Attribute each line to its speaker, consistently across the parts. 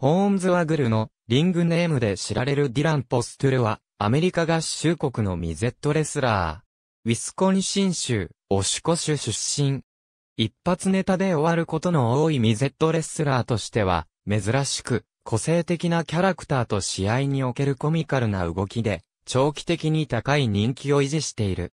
Speaker 1: ホーンズワグルのリングネームで知られるディラン・ポストゥルは、アメリカ合衆国のミゼットレスラー。ウィスコンシン州、オシュコ州出身。一発ネタで終わることの多いミゼットレスラーとしては、珍しく、個性的なキャラクターと試合におけるコミカルな動きで、長期的に高い人気を維持している。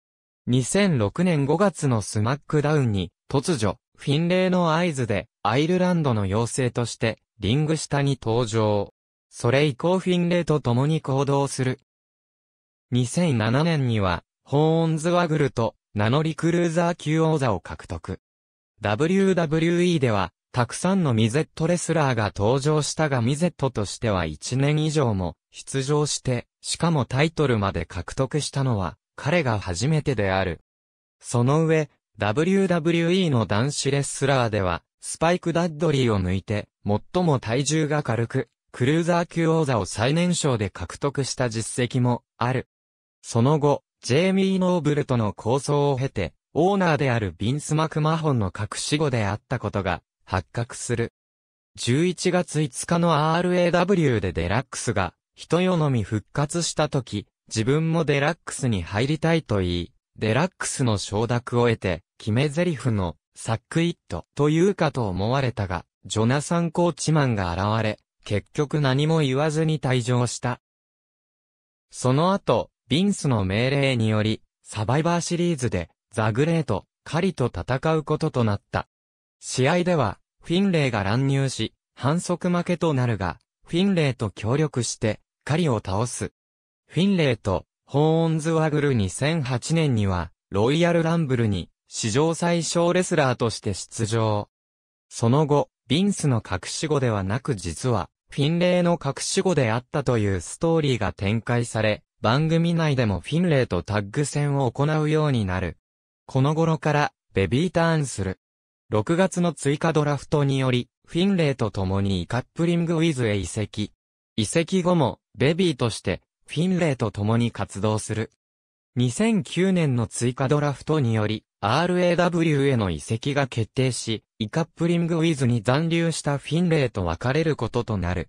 Speaker 1: 2006年5月のスマックダウンに、突如、フィンレイの合図で、アイルランドの妖精として、リング下に登場。それ以降フィンレイと共に行動する。2007年には、ホーンズワグルとナノリクルーザー級王座を獲得。WWE では、たくさんのミゼットレスラーが登場したがミゼットとしては1年以上も出場して、しかもタイトルまで獲得したのは、彼が初めてである。その上、WWE の男子レスラーでは、スパイク・ダッドリーを抜いて、最も体重が軽く、クルーザー級王座を最年少で獲得した実績もある。その後、ジェイミー・ノーブルとの構想を経て、オーナーであるビンス・マクマホンの隠し子であったことが発覚する。11月5日の RAW でデラックスが、人よのみ復活した時、自分もデラックスに入りたいと言い、デラックスの承諾を得て、決め台詞のサックイットというかと思われたが、ジョナサン・コーチマンが現れ、結局何も言わずに退場した。その後、ビンスの命令により、サバイバーシリーズで、ザグレート、カリと戦うこととなった。試合では、フィンレイが乱入し、反則負けとなるが、フィンレイと協力して、カリを倒す。フィンレイと、ホーンズワグル2008年には、ロイヤルランブルに、史上最小レスラーとして出場。その後、ビンスの隠し子ではなく実は、フィンレイの隠し子であったというストーリーが展開され、番組内でもフィンレイとタッグ戦を行うようになる。この頃から、ベビーターンする。6月の追加ドラフトにより、フィンレイと共にイカップリングウィズへ移籍。移籍後も、ベビーとして、フィンレイと共に活動する。2009年の追加ドラフトにより、RAW への移籍が決定し、イカップリングウィズに残留したフィンレイと別れることとなる。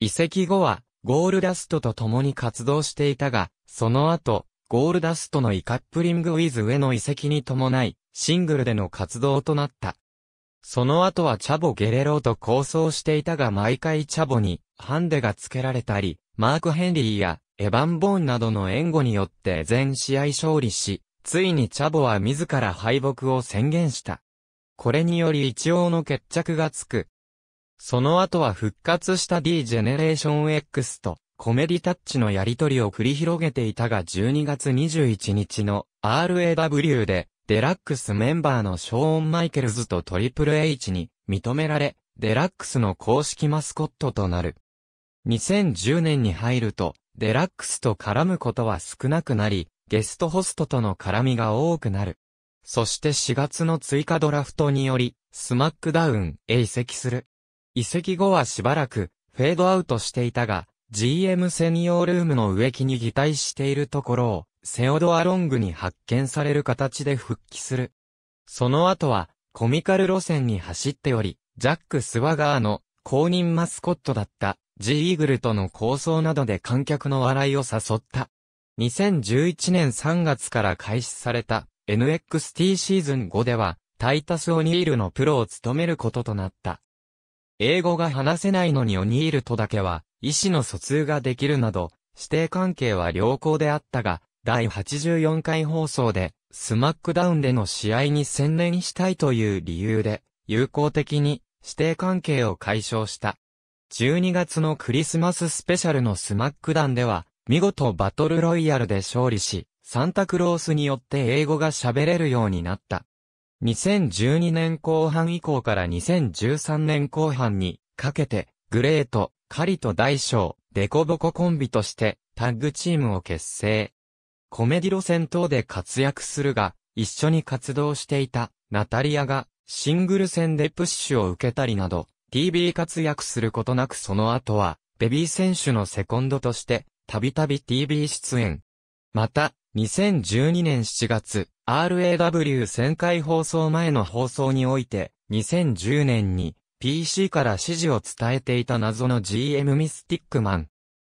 Speaker 1: 移籍後は、ゴールダストと共に活動していたが、その後、ゴールダストのイカップリングウィズへの移籍に伴い、シングルでの活動となった。その後はチャボ・ゲレロと構想していたが毎回チャボにハンデが付けられたり、マーク・ヘンリーやエヴァン・ボーンなどの援護によって全試合勝利し、ついにチャボは自ら敗北を宣言した。これにより一応の決着がつく。その後は復活した D ジェネレーション X とコメディタッチのやりとりを繰り広げていたが12月21日の RAW でデラックスメンバーのショーン・マイケルズとトリプル H に認められ、デラックスの公式マスコットとなる。2010年に入るとデラックスと絡むことは少なくなり、ゲストホストとの絡みが多くなる。そして4月の追加ドラフトにより、スマックダウンへ移籍する。移籍後はしばらく、フェードアウトしていたが、GM 専用ルームの植木に擬態しているところを、セオドアロングに発見される形で復帰する。その後は、コミカル路線に走っており、ジャック・スワガーの公認マスコットだったジ・イーグルとの構想などで観客の笑いを誘った。2011年3月から開始された NXT シーズン5では、タイタス・オニールのプロを務めることとなった。英語が話せないのにオニールとだけは、意思の疎通ができるなど、指定関係は良好であったが、第84回放送で、スマックダウンでの試合に専念したいという理由で、友好的に指定関係を解消した。12月のクリスマススペシャルのスマックダンでは、見事バトルロイヤルで勝利し、サンタクロースによって英語が喋れるようになった。2012年後半以降から2013年後半にかけて、グレート、カリと大小、デコボココンビとしてタッグチームを結成。コメディ路線等で活躍するが、一緒に活動していたナタリアがシングル戦でプッシュを受けたりなど、TV 活躍することなくその後は、ベビー選手のセコンドとして、たびたび TV 出演。また、2012年7月、r a w 旋回放送前の放送において、2010年に PC から指示を伝えていた謎の GM ミスティックマン。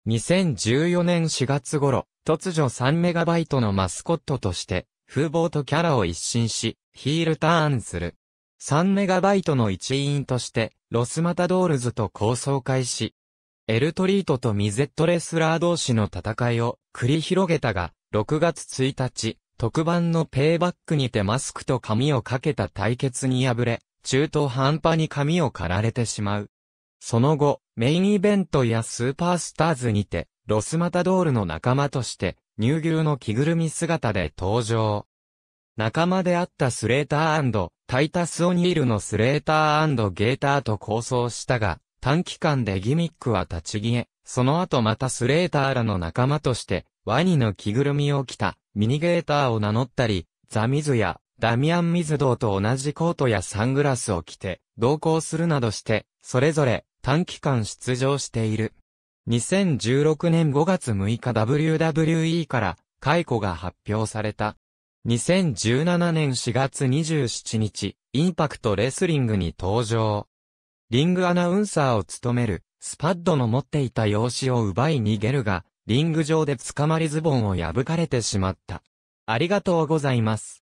Speaker 1: 2014年4月頃、突如3イトのマスコットとして、風貌とキャラを一新し、ヒールターンする。3イトの一員として、ロスマタドールズと構想開始。エルトリートとミゼットレスラー同士の戦いを繰り広げたが、6月1日、特番のペイバックにてマスクと髪をかけた対決に敗れ、中途半端に髪を刈られてしまう。その後、メインイベントやスーパースターズにて、ロスマタドールの仲間として、乳牛の着ぐるみ姿で登場。仲間であったスレータータイタス・オニールのスレーターゲーターと構想したが、短期間でギミックは立ち消え、その後またスレーターらの仲間として、ワニの着ぐるみを着たミニゲーターを名乗ったり、ザ・ミズやダミアン・ミズドーと同じコートやサングラスを着て、同行するなどして、それぞれ短期間出場している。2016年5月6日 WWE から解雇が発表された。2017年4月27日、インパクトレスリングに登場。リングアナウンサーを務める、スパッドの持っていた用紙を奪い逃げるが、リング上で捕まりズボンを破かれてしまった。ありがとうございます。